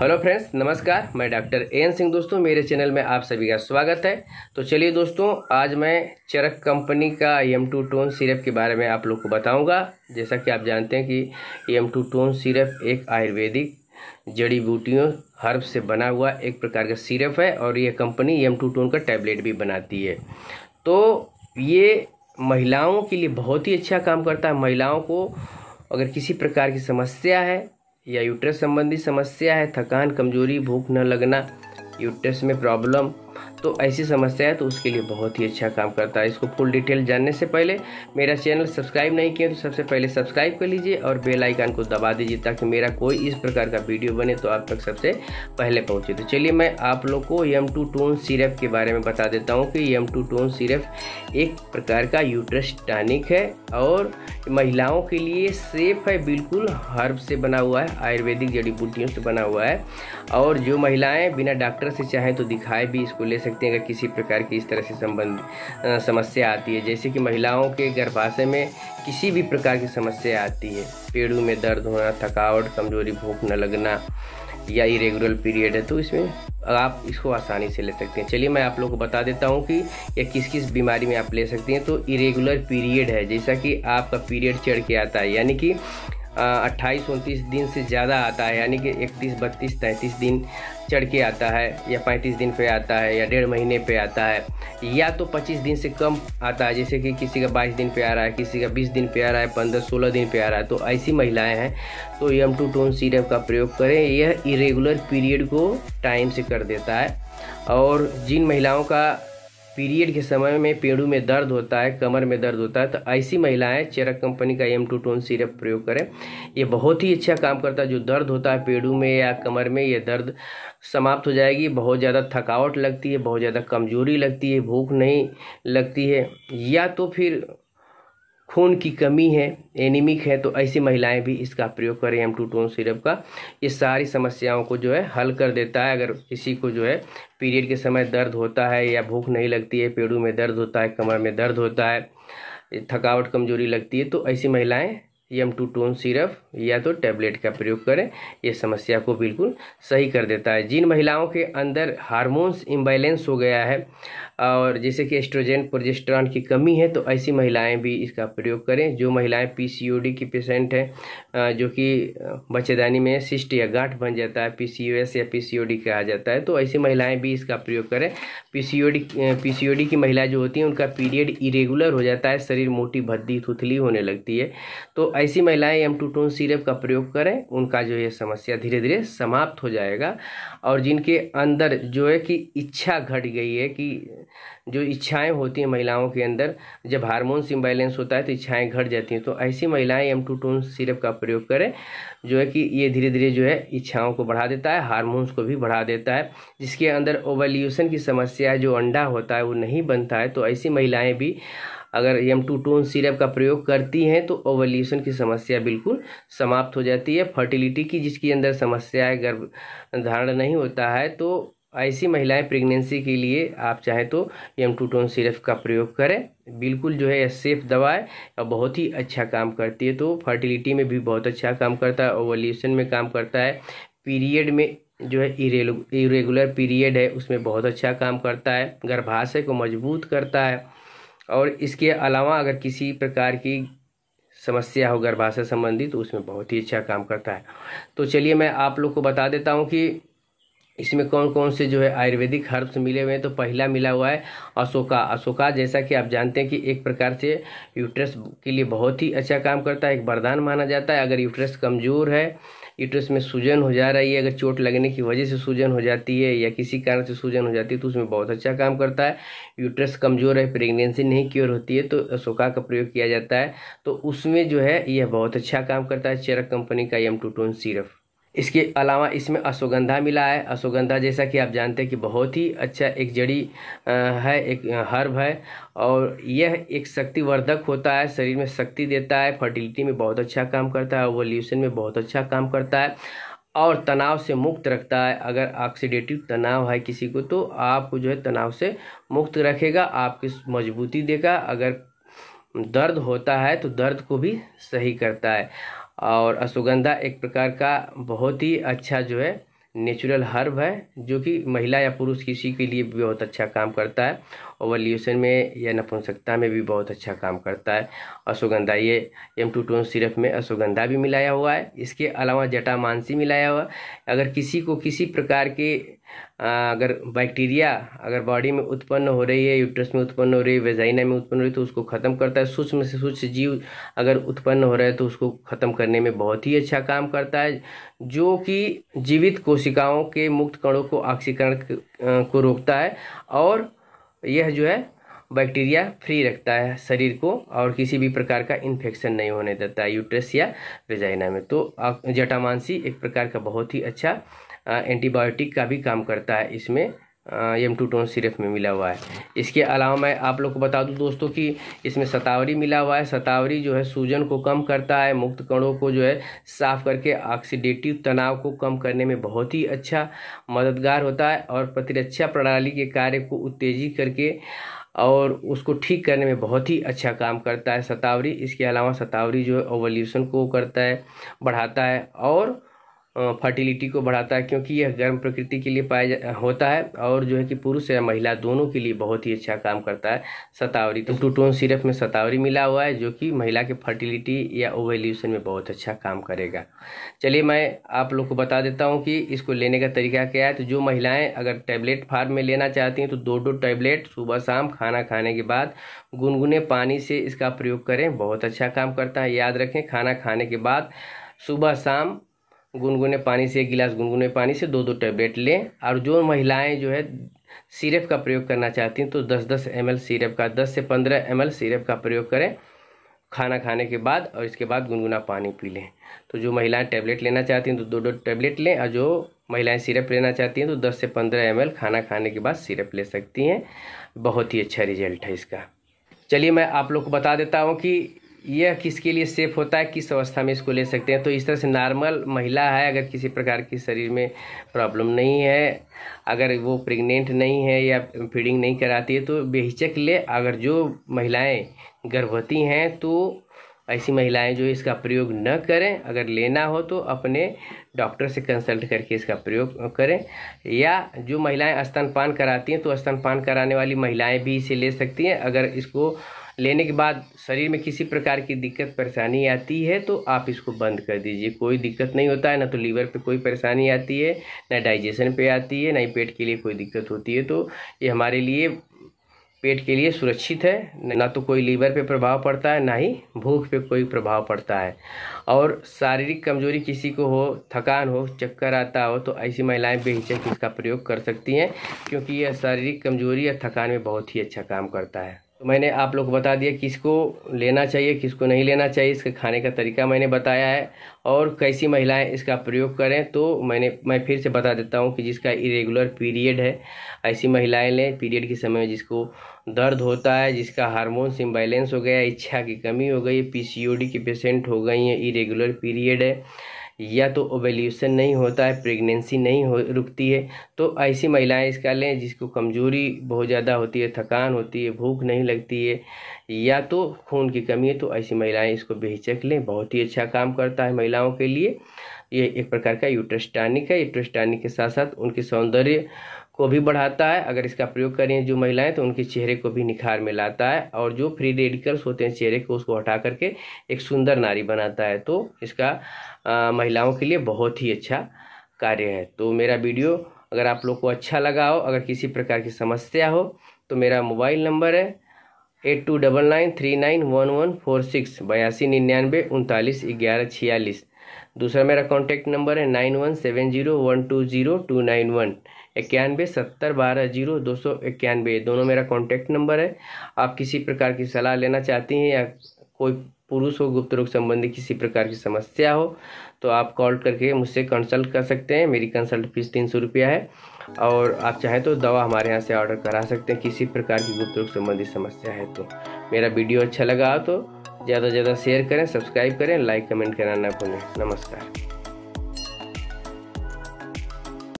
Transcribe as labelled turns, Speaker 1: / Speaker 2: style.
Speaker 1: hello friends नमस्कार मैं doctor N Singh दोस्तों मेरे चैनल में आप सभी का स्वागत है तो चलिए दोस्तों आज मैं चरक कंपनी का M e two tone syrup के बारे में आप लोग को बताऊंगा जैसा कि आप जानते हैं कि M e two tone syrup एक आयुर्वेदिक जड़ी बूटियों हर्ब से बना हुआ एक प्रकार का सिरप है और ये company M e two tone का टैबलेट भी बनाती है तो ये महिलाओं के लिए बहुत ही अच्छा काम करता है महिलाओं को अगर किसी प्रकार की समस्या है या यूट्रस संबंधी समस्या है थकान कमजोरी भूख न लगना यूट्रस में प्रॉब्लम तो ऐसी समस्या है तो उसके लिए बहुत ही अच्छा काम करता है इसको फुल डिटेल जानने से पहले मेरा चैनल सब्सक्राइब नहीं किया तो सबसे पहले सब्सक्राइब कर लीजिए और बेल आइकन को दबा दीजिए ताकि मेरा कोई इस प्रकार का वीडियो बने तो आप तक सबसे पहले पहुँचे तो चलिए मैं आप लोग को एम टू टोन सिरप के बारे में बता देता हूँ कि एम टू टोन सिरप एक प्रकार का यूट्रस टानिक है और महिलाओं के लिए सेफ है बिल्कुल हर्ब से बना हुआ है आयुर्वेदिक जड़ी बूटियों से बना हुआ है और जो महिलाएँ बिना डॉक्टर से चाहें तो दिखाए भी इसको ले सकते सकते हैं अगर किसी प्रकार की इस तरह से संबंध समस्या आती है जैसे कि महिलाओं के गर्भाशय में किसी भी प्रकार की समस्या आती है पेड़ों में दर्द होना थकावट कमजोरी भूख न लगना या इरेगुलर पीरियड है तो इसमें आप इसको आसानी से ले सकते हैं चलिए मैं आप लोग को बता देता हूँ कि यह किस किस बीमारी में आप ले सकते हैं तो इरेगुलर पीरियड है जैसा कि आपका पीरियड चढ़ के आता है यानी कि अट्ठाईस उनतीस दिन से ज़्यादा आता है यानी कि इकतीस बत्तीस तैंतीस दिन चढ़ के आता है या पैंतीस दिन पे आता है या डेढ़ महीने पे आता है या तो पच्चीस दिन से कम आता है जैसे कि किसी का बाईस दिन पे आ रहा है किसी का बीस दिन पे आ रहा है पंद्रह सोलह दिन पे आ रहा है तो ऐसी महिलाएं हैं तो यम टू टोन सीरप का प्रयोग करें यह इरेगुलर पीरियड को टाइम से कर देता है और जिन महिलाओं का पीरियड के समय में पेड़ों में दर्द होता है कमर में दर्द होता है तो ऐसी महिलाएं चेरक कंपनी का एम टू टोन सिरप प्रयोग करें ये बहुत ही अच्छा काम करता है जो दर्द होता है पेड़ों में या कमर में ये दर्द समाप्त हो जाएगी बहुत ज़्यादा थकावट लगती है बहुत ज़्यादा कमजोरी लगती है भूख नहीं लगती है या तो फिर खून की कमी है एनीमिक है तो ऐसी महिलाएं भी इसका प्रयोग करें एम टू टोन सिरप का ये सारी समस्याओं को जो है हल कर देता है अगर किसी को जो है पीरियड के समय दर्द होता है या भूख नहीं लगती है पेड़ों में दर्द होता है कमर में दर्द होता है थकावट कमजोरी लगती है तो ऐसी महिलाएं एम टू टोन सिरप या तो टैबलेट का प्रयोग करें यह समस्या को बिल्कुल सही कर देता है जिन महिलाओं के अंदर हार्मोन्स इम्बैलेंस हो गया है और जैसे कि एस्ट्रोजन प्रोजेस्ट्रॉन की कमी है तो ऐसी महिलाएं भी इसका प्रयोग करें जो महिलाएं पीसीओडी की पेशेंट हैं जो कि बच्चेदानी में सिस्ट या गांठ बन जाता है पीसीओएस या पीसीओडी कहा जाता है तो ऐसी महिलाएं भी इसका प्रयोग करें पीसीओडी पीसीओडी की महिला जो होती हैं उनका पीरियड इरेगुलर हो जाता है शरीर मोटी भद्दी थुथली होने लगती है तो ऐसी महिलाएं एम टू टोन सीरप का प्रयोग करें उनका जो ये समस्या धीरे धीरे समाप्त हो जाएगा और जिनके अंदर जो है कि इच्छा घट गई है कि जो इच्छाएं होती हैं महिलाओं के अंदर जब हार्मोन्स इम्बैलेंस होता है तो इच्छाएं घट जाती हैं तो ऐसी महिलाएं एम टू टोन सिरप का प्रयोग करें जो है कि ये धीरे धीरे जो है इच्छाओं को बढ़ा देता है हारमोन्स को भी बढ़ा देता है जिसके अंदर ओवल्यूशन की समस्या जो अंडा होता है वो नहीं बनता है तो ऐसी महिलाएँ भी अगर यम टू टोन सिरप का प्रयोग करती हैं तो ओवल्यूशन की समस्या बिल्कुल समाप्त हो जाती है फर्टिलिटी की जिसके अंदर समस्या है गर्भ धारण नहीं होता है तो ऐसी महिलाएं प्रेगनेंसी के लिए आप चाहें तो यम टू टोन सिरप का प्रयोग करें बिल्कुल जो है सेफ दवा है और बहुत ही अच्छा काम करती है तो फर्टिलिटी में भी बहुत अच्छा काम करता है ओवल्यूशन में काम करता है पीरियड में जो है इरेगुलर पीरियड है उसमें बहुत अच्छा काम करता है गर्भाशय को मजबूत करता है और इसके अलावा अगर किसी प्रकार की समस्या हो गर्भाशय संबंधी तो उसमें बहुत ही अच्छा काम करता है तो चलिए मैं आप लोग को बता देता हूँ कि इसमें कौन कौन से जो है आयुर्वेदिक हर्ब्स मिले हुए हैं तो पहला मिला हुआ है अशोका अशोका जैसा कि आप जानते हैं कि एक प्रकार से यूट्रस के लिए बहुत ही अच्छा काम करता है एक वरदान माना जाता है अगर यूट्रस कमज़ोर है यूट्रस में सूजन हो जा रही है अगर चोट लगने की वजह से सूजन हो जाती है या किसी कारण से सूजन हो जाती है तो उसमें बहुत अच्छा काम करता है यूट्रस कमज़ोर है प्रेगनेंसी नहीं क्योर होती है तो अशोका का प्रयोग किया जाता है तो उसमें जो है यह बहुत अच्छा काम करता है चेरक कंपनी का एम टू टोन सिरप इसके अलावा इसमें अश्वगंधा मिला है अश्वगंधा जैसा कि आप जानते हैं कि बहुत ही अच्छा एक जड़ी है एक हर्ब है और यह एक शक्तिवर्धक होता है शरीर में शक्ति देता है फर्टिलिटी में बहुत अच्छा काम करता है ओवोल्यूशन में बहुत अच्छा काम करता है और तनाव से मुक्त रखता है अगर ऑक्सीडेटिव तनाव है किसी को तो आपको जो है तनाव से मुक्त रखेगा आपकी मजबूती देगा अगर दर्द होता है तो दर्द को भी सही करता है और अश्वगंधा एक प्रकार का बहुत ही अच्छा जो है नेचुरल हर्ब है जो कि महिला या पुरुष किसी के लिए भी बहुत अच्छा काम करता है ओवल्यूशन में या नपुंसकता में भी बहुत अच्छा काम करता है अश्वगंधा ये एम टू टोन सिरप में अश्वगंधा भी मिलाया हुआ है इसके अलावा जटा मानसी मिलाया हुआ है अगर किसी को किसी प्रकार के अगर बैक्टीरिया अगर बॉडी में उत्पन्न हो रही है यूट्रस में उत्पन्न हो रही है वेजाइना में उत्पन्न हो रही है तो उसको ख़त्म करता है सूक्ष्म से सूक्ष्म जीव अगर उत्पन्न हो रहा है तो उसको ख़त्म करने में बहुत ही अच्छा काम करता है जो कि जीवित कोशिकाओं के मुक्त कणों को ऑक्सीकरण को रोकता है और यह जो है बैक्टीरिया फ्री रखता है शरीर को और किसी भी प्रकार का इन्फेक्शन नहीं होने देता है यूट्रस या वेजाइना में तो जटामानसी एक प्रकार का बहुत ही अच्छा एंटीबायोटिक का भी काम करता है इसमें एम टू टोन सिर्फ में मिला हुआ है इसके अलावा मैं आप लोग को बता दूं दोस्तों कि इसमें सतावरी मिला हुआ है सतावरी जो है सूजन को कम करता है मुक्त कणों को जो है साफ करके ऑक्सीडेटिव तनाव को कम करने में बहुत ही अच्छा मददगार होता है और प्रतिरक्षा प्रणाली के कार्य को उत्तेजित करके और उसको ठीक करने में बहुत ही अच्छा काम करता है सतावरी इसके अलावा सतावरी जो है ओवल्यूशन को करता है बढ़ाता है और फर्टिलिटी को बढ़ाता है क्योंकि यह गर्म प्रकृति के लिए पाया होता है और जो है कि पुरुष या महिला दोनों के लिए बहुत ही अच्छा काम करता है सतावरी तो टू टोन सिरप में सतावरी मिला हुआ है जो कि महिला के फर्टिलिटी या ओवेल्यूशन में बहुत अच्छा काम करेगा चलिए मैं आप लोग को बता देता हूँ कि इसको लेने का तरीका क्या है तो जो महिलाएँ अगर टैबलेट फार्म में लेना चाहती हैं तो दो दो टैबलेट सुबह शाम खाना खाने के बाद गुनगुने पानी से इसका प्रयोग करें बहुत अच्छा काम करता है याद रखें खाना खाने के बाद सुबह शाम गुनगुने पानी से एक गिलास गुनगुने पानी से दो दो टैबलेट लें और जो महिलाएं जो है सिरप का प्रयोग करना चाहती हैं तो दस दस एम एल सीरप का दस से पंद्रह एम एल सीरप का प्रयोग करें खाना खाने के बाद और इसके बाद गुनगुना पानी पी लें तो जो महिलाएं टैबलेट लेना चाहती हैं तो दो दो टैबलेट लें और जो महिलाएं सिरप लेना चाहती हैं तो दस से पंद्रह एम खाना खाने के बाद सिरप ले सकती हैं बहुत ही अच्छा रिजल्ट है इसका चलिए मैं आप लोग को बता देता हूँ कि यह किसके लिए सेफ होता है किस अवस्था में इसको ले सकते हैं तो इस तरह से नॉर्मल महिला है अगर किसी प्रकार की शरीर में प्रॉब्लम नहीं है अगर वो प्रेग्नेंट नहीं है या फीडिंग नहीं कराती है तो बेहिचक ले अगर जो महिलाएं गर्भवती हैं तो ऐसी महिलाएं जो इसका प्रयोग न करें अगर लेना हो तो अपने डॉक्टर से कंसल्ट करके इसका प्रयोग करें या जो महिलाएं स्तनपान कराती हैं तो स्तनपान कराने वाली महिलाएं भी इसे ले सकती हैं अगर इसको लेने के बाद शरीर में किसी प्रकार की दिक्कत परेशानी आती है तो आप इसको बंद कर दीजिए कोई दिक्कत नहीं होता है ना तो लीवर पे कोई परेशानी आती है ना डाइजेशन पे आती है ना ही पेट के लिए कोई दिक्कत होती है तो ये हमारे लिए पेट के लिए सुरक्षित है ना तो कोई लीवर पे प्रभाव पड़ता है ना ही भूख पे कोई प्रभाव पड़ता है और शारीरिक कमजोरी किसी को हो थकान हो चक्कर आता हो तो ऐसी महिलाएं बेहिचक इसका प्रयोग कर सकती हैं क्योंकि यह शारीरिक कमजोरी या थकान में बहुत ही अच्छा काम करता है तो मैंने आप लोग को बता दिया किसको लेना चाहिए किसको नहीं लेना चाहिए इसके खाने का तरीका मैंने बताया है और कैसी महिलाएं इसका प्रयोग करें तो मैंने मैं फिर से बता देता हूं कि जिसका इरेगुलर पीरियड है ऐसी महिलाएं लें पीरियड के समय में जिसको दर्द होता है जिसका हार्मोन्स इम्बैलेंस हो गया इच्छा की कमी हो गई डी की पेशेंट हो गई हैं इरेगुलर पीरियड है या तो ओवेल्यूशन नहीं होता है प्रेगनेंसी नहीं हो रुकती है तो ऐसी महिलाएं इसका लें जिसको कमज़ोरी बहुत ज़्यादा होती है थकान होती है भूख नहीं लगती है या तो खून की कमी है तो ऐसी महिलाएं इसको बेहिचक लें बहुत ही अच्छा काम करता है महिलाओं के लिए ये एक प्रकार का यूट्रस्टानिक है यूट्रस्टानिक के साथ साथ उनके सौंदर्य को भी बढ़ाता है अगर इसका प्रयोग करें जो महिलाएं तो उनके चेहरे को भी निखार में लाता है और जो फ्री रेडिकल्स होते हैं चेहरे को उसको हटा करके एक सुंदर नारी बनाता है तो इसका आ, महिलाओं के लिए बहुत ही अच्छा कार्य है तो मेरा वीडियो अगर आप लोग को अच्छा लगा हो अगर किसी प्रकार की समस्या हो तो मेरा मोबाइल नंबर है eight two double nine three nine one one four six बयासी निन्यानवे उनतालीस ग्यारह छियालीस दूसरा मेरा कॉन्टैक्ट नंबर है nine one seven zero one two zero two nine one इक्यानवे सत्तर बारह जीरो दो सौ इक्यानवे दोनों मेरा कॉन्टैक्ट नंबर है आप किसी प्रकार की सलाह लेना चाहती हैं या कोई पुरुष हो गुप्त रोग संबंधी किसी प्रकार की समस्या हो तो आप कॉल करके मुझसे कंसल्ट कर सकते हैं मेरी कंसल्ट फीस तीन सौ रुपया है और आप चाहें तो दवा हमारे यहाँ से ऑर्डर करा सकते हैं किसी प्रकार की गुप्त रोग संबंधी समस्या है तो मेरा वीडियो अच्छा लगा तो ज़्यादा से ज़्यादा शेयर करें सब्सक्राइब करें लाइक कमेंट करना ना भूलें नमस्कार